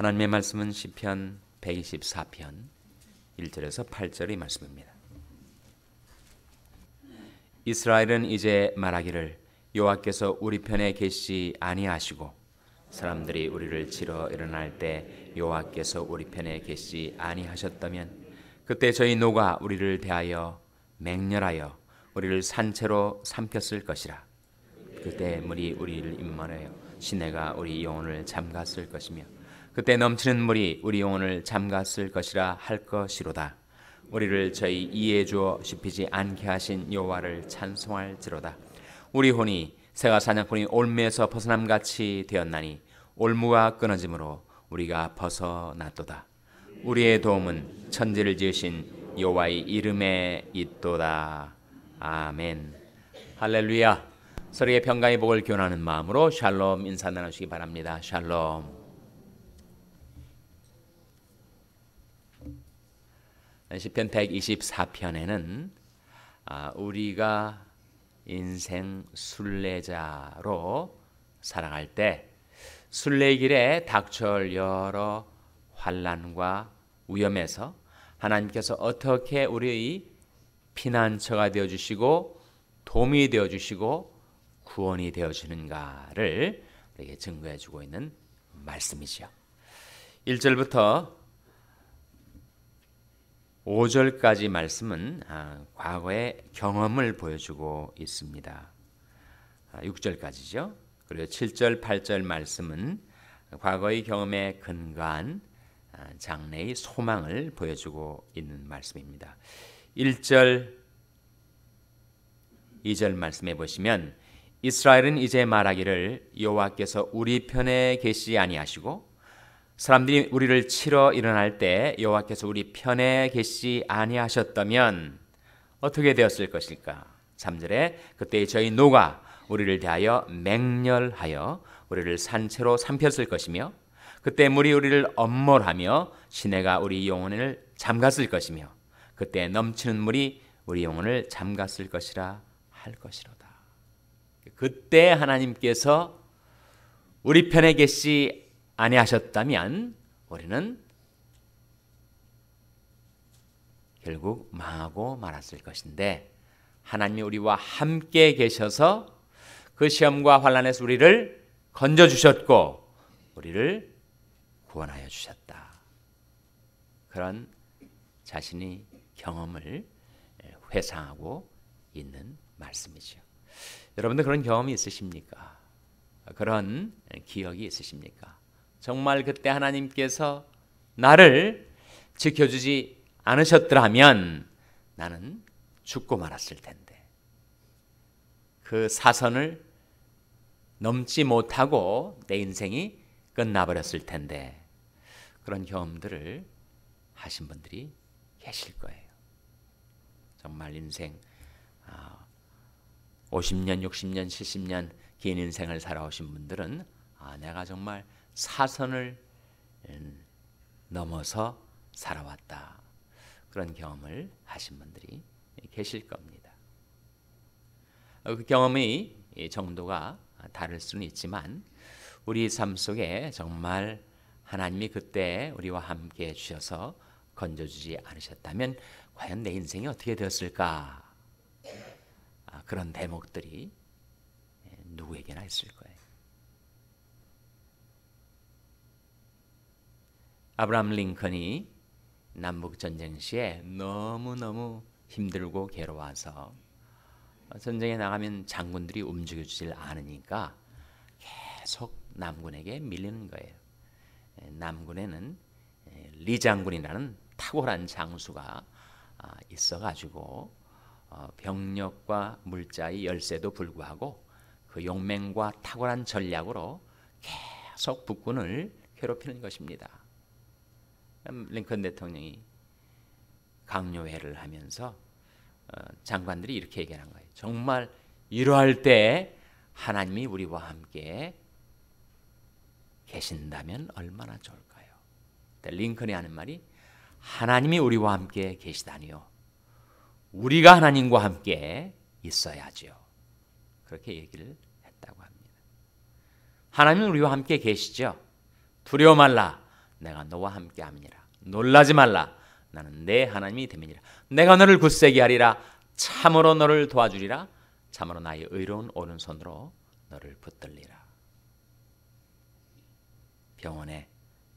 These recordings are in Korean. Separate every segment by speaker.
Speaker 1: 하나님의 말씀은 시편 124편 1절에서 8절의 말씀입니다. 이스라엘은 이제 말하기를 여호와께서 우리 편에 계시 아니하시고 사람들이 우리를 치러 일어날 때 여호와께서 우리 편에 계시 아니하셨다면 그때 저희 노가 우리를 대하여 맹렬하여 우리를 산채로 삼켰을 것이라 그때 물이 우리를 임만하여 시내가 우리 영혼을 잠갔을 것이며 그때 넘치는 물이 우리 영혼을 잠갔을 것이라 할 것이로다. 우리를 저희 이에 주어 씹히지 않게 하신 여호와를 찬송할지로다. 우리 혼이 새가 사냥꾼이 올매에서 벗어남 같이 되었나니 올무가 끊어짐으로 우리가 벗어났도다. 우리의 도움은 천지를 지으신 여호와의 이름에 있도다. 아멘. 할렐루야. 서로의 평강의 복을 기원하는 마음으로 샬롬 인사 나누시기 바랍니다. 샬롬. 시편 124편에는 아, 우리가 인생 순례자로 살아갈 때 순례길에 닥쳐올 여러 환란과 위험에서 하나님께서 어떻게 우리의 피난처가 되어 주시고 도움이 되어 주시고 구원이 되어 주는가를 우리에게 증거해 주고 있는 말씀이죠. 1절부터 5절까지 말씀은 아, 과거의 경험을 보여주고 있습니다. 6절까지죠. 아, 그리고 7절, 8절 말씀은 과거의 경험에 근거한 아, 장래의 소망을 보여주고 있는 말씀입니다. 1절, 2절 말씀해 보시면 이스라엘은 이제 말하기를 여호와께서 우리 편에 계시지 아니하시고 사람들이 우리를 치러 일어날 때 여호와께서 우리 편에 계시 아니하셨다면 어떻게 되었을 것일까? 3절에 그때 저희 노가 우리를 대하여 맹렬하여 우리를 산채로 삼켰을 것이며 그때 물이 우리를 엄몰하며 시내가 우리 영혼을 잠갔을 것이며 그때 넘치는 물이 우리 영혼을 잠갔을 것이라 할 것이로다. 그때 하나님께서 우리 편에 계시 아니하셨다면 우리는 결국 망하고 말았을 것인데 하나님이 우리와 함께 계셔서 그 시험과 환란에서 우리를 건져 주셨고 우리를 구원하여 주셨다. 그런 자신이 경험을 회상하고 있는 말씀이죠. 여러분들 그런 경험이 있으십니까? 그런 기억이 있으십니까? 정말 그때 하나님께서 나를 지켜주지 않으셨더라면 나는 죽고 말았을 텐데 그 사선을 넘지 못하고 내 인생이 끝나버렸을 텐데 그런 경험들을 하신 분들이 계실 거예요. 정말 인생 50년, 60년, 70년 긴 인생을 살아오신 분들은 아, 내가 정말 사선을 음, 넘어서 살아왔다. 그런 경험을 하신 분들이 계실 겁니다. 어, 그 경험의 정도가 다를 수는 있지만 우리 삶 속에 정말 하나님이 그때 우리와 함께 주셔서 건져주지 않으셨다면 과연 내 인생이 어떻게 되었을까? 아, 그런 대목들이 예, 누구에게나 있을 거예요. 아브라함 링컨이 남북 전쟁 시에 너무 너무 힘들고 괴로워서 전쟁에 나가면 장군들이 움직여주질 않으니까 계속 남군에게 밀리는 거예요. 남군에는 리 장군이라는 탁월한 장수가 아, 있어가지고 어, 병력과 물자의 열세도 불구하고 그 용맹과 탁월한 전략으로 계속 북군을 괴롭히는 것입니다. 음, 링컨 대통령이 강요회를 하면서 어, 장관들이 이렇게 얘기한 거예요. 정말 이러할 때 하나님이 우리와 함께 계신다면 얼마나 좋을까요? 링컨이 하는 말이 하나님이 우리와 함께 계시다니요. 우리가 하나님과 함께 있어야지요. 그렇게 얘기를 했다고 합니다. 하나님은 우리와 함께 계시죠. 두려워 말라. 내가 너와 함께 함이니라. 놀라지 말라. 나는 내 하나님이 됨이니라. 내가 너를 굳세게 하리라. 참으로 너를 도와주리라. 참으로 나의 의로운 오른손으로 너를 붙들리라. 병원에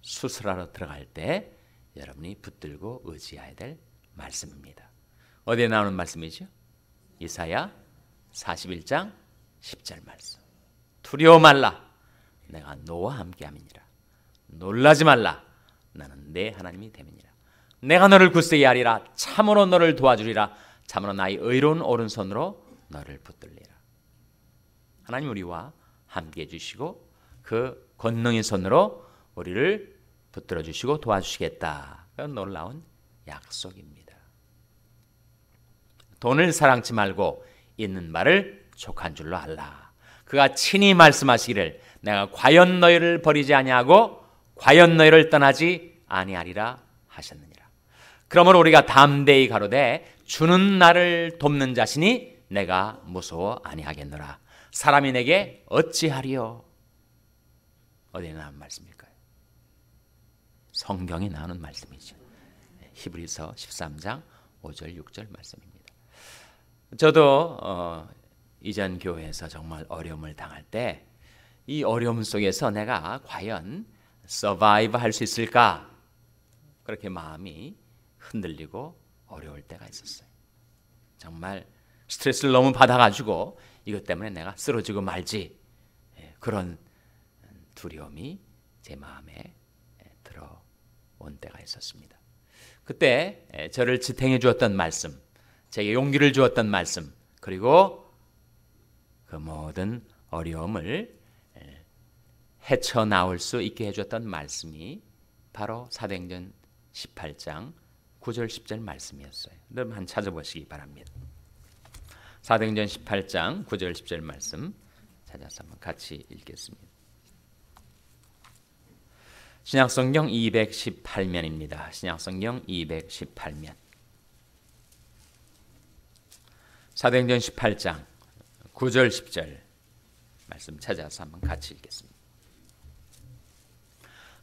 Speaker 1: 수술하러 들어갈 때 여러분이 붙들고 의지해야 될 말씀입니다. 어디에 나오는 말씀이죠? 이사야 41장 10절 말씀. 두려워 말라. 내가 너와 함께 함이니라. 놀라지 말라. 나는 내 하나님이 됨이니라. 내가 너를 굳세게 하리라. 참으로 너를 도와주리라. 참으로 나의 의로운 오른손으로 너를 붙들리라. 하나님 우리와 함께 해주시고 그 권능의 손으로 우리를 붙들어 주시고 도와주시겠다. 놀라운 약속입니다. 돈을 사랑치 말고 있는 말을 족한 줄로 알라. 그가 친히 말씀하시기를 내가 과연 너희를 버리지 아니하고 과연 너희를 떠나지 아니하리라 하셨느니라. 그러므로 우리가 담대히 가로되 주는 나를 돕는 자신이 내가 무서워 아니하겠노라. 사람이 내게 어찌하리요? 어디에 나온 말씀일까요? 성경에 나오는 말씀이죠. 히브리서 13장 5절 6절 말씀입니다. 저도 어, 이전 교회에서 정말 어려움을 당할 때 이 어려움 속에서 내가 과연 서바이브 할 수 있을까? 그렇게 마음이 흔들리고 어려울 때가 있었어요. 정말 스트레스를 너무 받아가지고 이것 때문에 내가 쓰러지고 말지 예, 그런 두려움이 제 마음에 예, 들어온 때가 있었습니다. 그때 예, 저를 지탱해 주었던 말씀, 제게 용기를 주었던 말씀, 그리고 그 모든 어려움을 헤쳐나올 수 있게 해줬던 말씀이 바로 사도행전 18장 9절 10절 말씀이었어요. 여러분 한 찾아보시기 바랍니다. 사도행전 18장 9절 10절 말씀 찾아서 한번 같이 읽겠습니다. 신약성경 218면입니다. 신약성경 218면. 사도행전 18장 9절 10절 말씀 찾아서 한번 같이 읽겠습니다.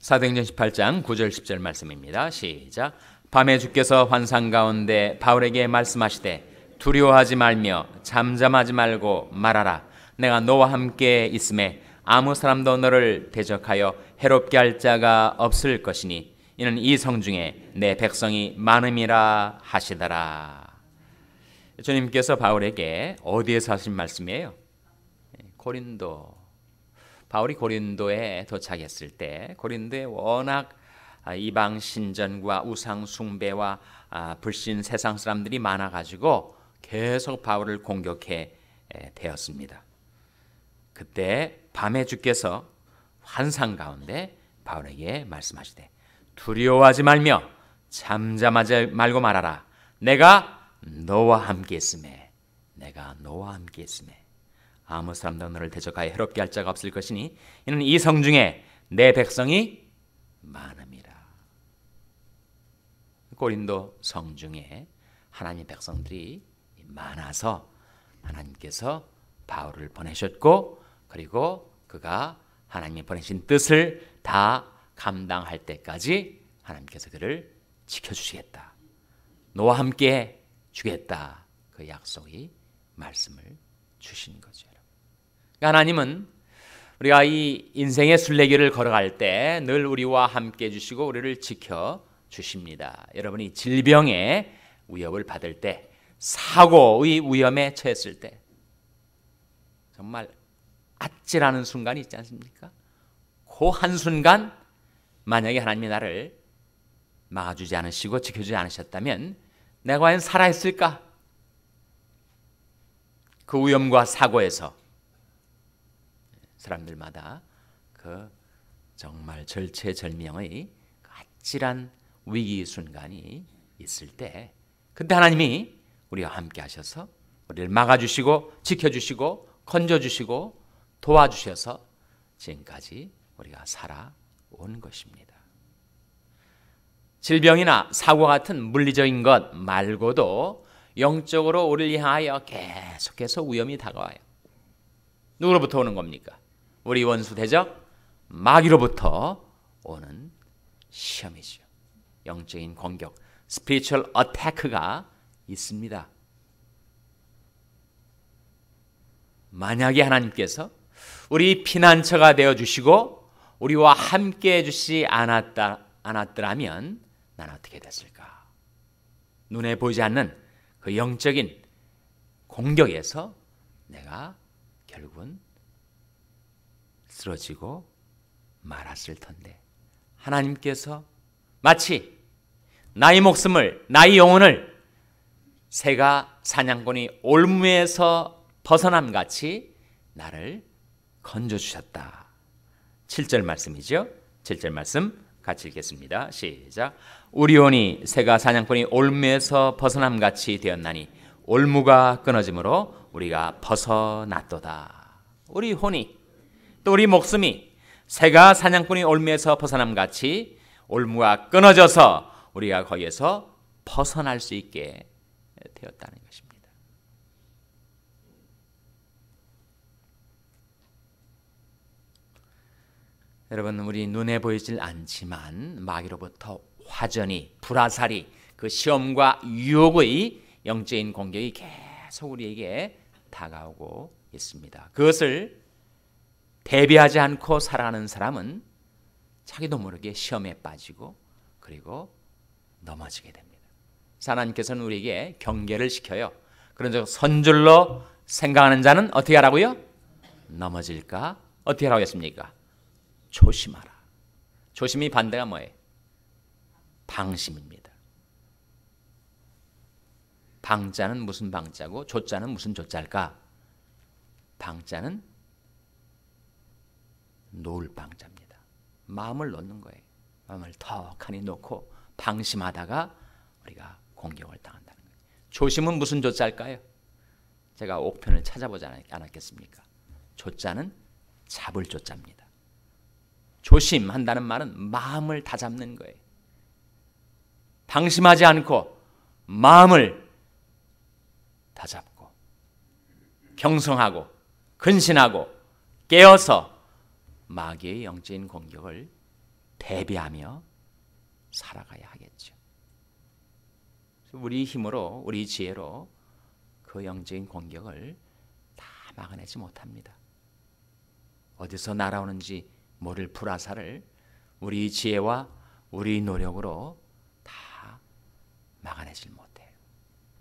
Speaker 1: 사도행전 18장 9절 10절 말씀입니다. 시작. 밤에 주께서 환상 가운데 바울에게 말씀하시되 두려워하지 말며 잠잠하지 말고 말하라. 내가 너와 함께 있음에 아무 사람도 너를 대적하여 해롭게 할 자가 없을 것이니 이는 이 성중에 내 백성이 많음이라 하시더라. 주님께서 바울에게 어디에서 하신 말씀이에요? 예, 고린도 바울이 고린도에 도착했을 때 고린도에 워낙 아, 이방 신전과 우상 숭배와 아, 불신 세상 사람들이 많아 가지고 계속 바울을 공격해 되었습니다. 그때 밤에 주께서 환상 가운데 바울에게 말씀하시되 두려워하지 말며 잠잠하지 말고 말하라 내가 너와 함께 있음에 내가 너와 함께 있음에 아무 사람도 너를 대적하여 해롭게 할 자가 없을 것이니 이는 이 성 중에 내 백성이 많음이라. 고린도 성 중에 하나님 백성들이 많아서 하나님께서 바울을 보내셨고 그리고 그가 하나님이 보내신 뜻을 다 감당할 때까지 하나님께서 그를 지켜주시겠다. 너와 함께 주겠다. 그 약속이 말씀을 주신 거죠. 그러니까 하나님은 우리가 이 인생의 순례길을 걸어갈 때 늘 우리와 함께 해주시고 우리를 지켜 주십니다. 여러분이 질병의 위협을 받을 때, 사고의 위험에 처했을 때, 정말 아찔하는 순간이 있지 않습니까? 그 한순간, 만약에 하나님이 나를 막아주지 않으시고 지켜주지 않으셨다면, 내가 과연 살아있을까? 그 위험과 사고에서 사람들마다 그 정말 절체절명의 그 아찔한 위기 순간이 있을 때 근데 하나님이 우리와 함께 하셔서 우리를 막아주시고 지켜주시고 건져주시고 도와주셔서 지금까지 우리가 살아온 것입니다. 질병이나 사고 같은 물리적인 것 말고도 영적으로 우리를 향하여 계속해서 위험이 다가와요. 누구로부터 오는 겁니까? 우리 원수 대적 마귀로부터 오는 시험이죠. 영적인 공격, 스피리추얼 어태크가 있습니다. 만약에 하나님께서 우리 피난처가 되어 주시고 우리와 함께 해주시 않았다 않았더라면 난 어떻게 됐을까? 눈에 보이지 않는 그 영적인 공격에서 내가 결국은 쓰러지고 말았을 텐데 하나님께서 마치 나의 목숨을 나의 영혼을 새가 사냥꾼이 올무에서 벗어남 같이 나를 건져 주셨다. 7절 말씀이죠. 7절 말씀 같이 읽겠습니다. 시작. 우리혼이 새가 사냥꾼이 올무에서 벗어남 같이 되었나니 올무가 끊어짐으로 우리가 벗어났도다. 우리 혼이 또 우리 목숨이 새가 사냥꾼이 올무에서 벗어남 같이 올무가 끊어져서 우리가 거기에서 벗어날 수 있게 되었다는 것입니다. 여러분 우리 눈에 보이질 않지만 마귀로부터 화전이 불화살이 그 시험과 유혹의 영적인 공격이 계속 우리에게 다가오고 있습니다. 그것을 대비하지 않고 살아가는 사람은 자기도 모르게 시험에 빠지고 그리고 넘어지게 됩니다. 하나님께서는 우리에게 경계를 시켜요. 그런 즉 선줄로 생각하는 자는 어떻게 하라고요? 넘어질까? 어떻게 하라고 했습니까? 조심하라. 조심이 반대가 뭐예요? 방심입니다. 방자는 무슨 방자고 조자는 무슨 조자일까? 방자는 노을방자입니다. 마음을 놓는 거예요. 마음을 턱하니 놓고 방심하다가 우리가 공격을 당한다는 거예요. 조심은 무슨 조자일까요? 제가 옥편을 찾아보지 않았겠습니까? 조자는 잡을 조자입니다. 조심한다는 말은 마음을 다 잡는 거예요. 방심하지 않고 마음을 다 잡고 경성하고 근신하고 깨어서 마귀의 영적인 공격을 대비하며 살아가야 하겠죠. 우리 힘으로, 우리 지혜로 그 영적인 공격을 다 막아내지 못합니다. 어디서 날아오는지 모를 불화사를 우리 지혜와 우리 노력으로 다 막아내질 못해요.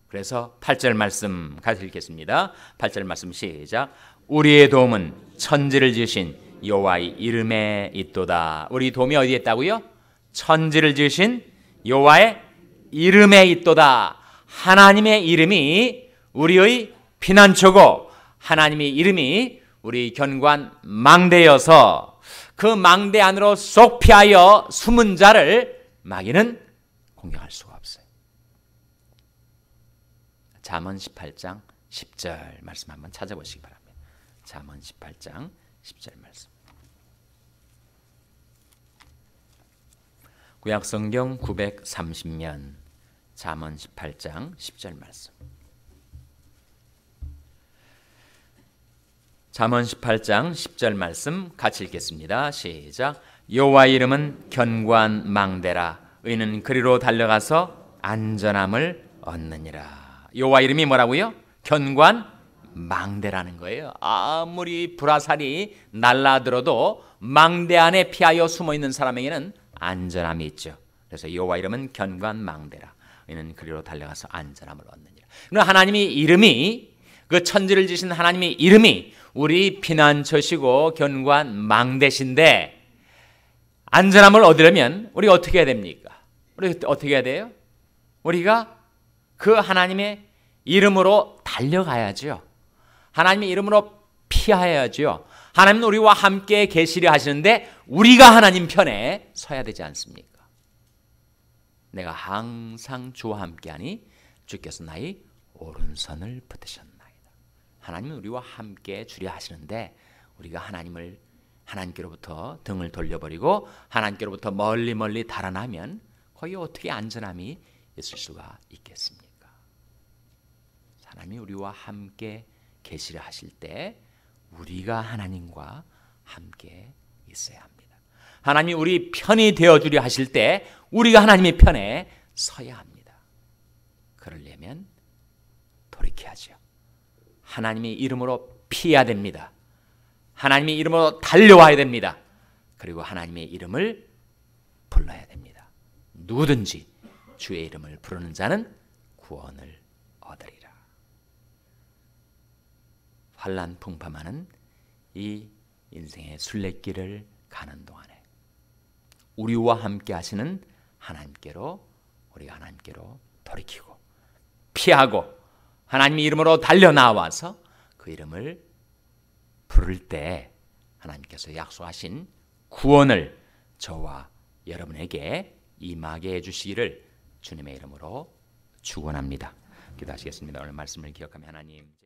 Speaker 1: 그래서 8절 말씀 같이 읽겠습니다. 8절 말씀 시작. 우리의 도움은 천지를 지신 여호와의 이름에 있도다. 우리 도움이 어디에 있다고요? 천지를 지으신 여호와의 이름에 있도다. 하나님의 이름이 우리의 피난처고 하나님의 이름이 우리 견관 망대여서 그 망대 안으로 쏙 피하여 숨은 자를 마귀는 공격할 수가 없어요. 잠언 18장 10절 말씀 한번 찾아보시기 바랍니다. 잠언 18장 10절 말씀. 구약 성경 930년 잠언 18장 10절 말씀. 잠언 18장 10절 말씀 같이 읽겠습니다. 시작. 여호와 이름은 견고한 망대라 의는 그리로 달려가서 안전함을 얻느니라. 여호와 이름이 뭐라고요? 견고한 망대라는 거예요. 아무리 불화살이 날라들어도 망대 안에 피하여 숨어 있는 사람에게는 안전함이 있죠. 그래서 여호와 이름은 견고한 망대라. 이는 그리로 달려가서 안전함을 얻느니라. 그러나 하나님이 이름이 그 천지를 지신 하나님이 이름이 우리 피난처시고 견고한 망대신데 안전함을 얻으려면 우리 어떻게 해야 됩니까? 우리 어떻게 해야 돼요? 우리가 그 하나님의 이름으로 달려가야죠. 하나님의 이름으로 피하여야지요. 하나님은 우리와 함께 계시려 하시는데 우리가 하나님 편에 서야 되지 않습니까? 내가 항상 주와 함께하니 주께서 나의 오른손을 붙드셨나이다. 하나님은 우리와 함께 주려 하시는데 우리가 하나님을 하나님께로부터 등을 돌려버리고 하나님께로부터 멀리 멀리 달아나면 거의 어떻게 안전함이 있을 수가 있겠습니까? 하나님이 우리와 함께 계시를 하실 때 우리가 하나님과 함께 있어야 합니다. 하나님이 우리 편이 되어 주려 하실 때 우리가 하나님의 편에 서야 합니다. 그러려면 돌이켜야죠. 하나님의 이름으로 피해야 됩니다. 하나님의 이름으로 달려와야 됩니다. 그리고 하나님의 이름을 불러야 됩니다. 누구든지 주의 이름을 부르는 자는 구원을 얻으리. 반란풍파만은이 인생의 순례길을 가는 동안에 우리와 함께 하시는 하나님께로 우리 하나님께로 돌이키고 피하고 하나님의 이름으로 달려 나와서 그 이름을 부를 때 하나님께서 약속하신 구원을 저와 여러분에게 임하게 해주시기를 주님의 이름으로 축원합니다. 기도하시겠습니다. 오늘 말씀을 기억하며 하나님.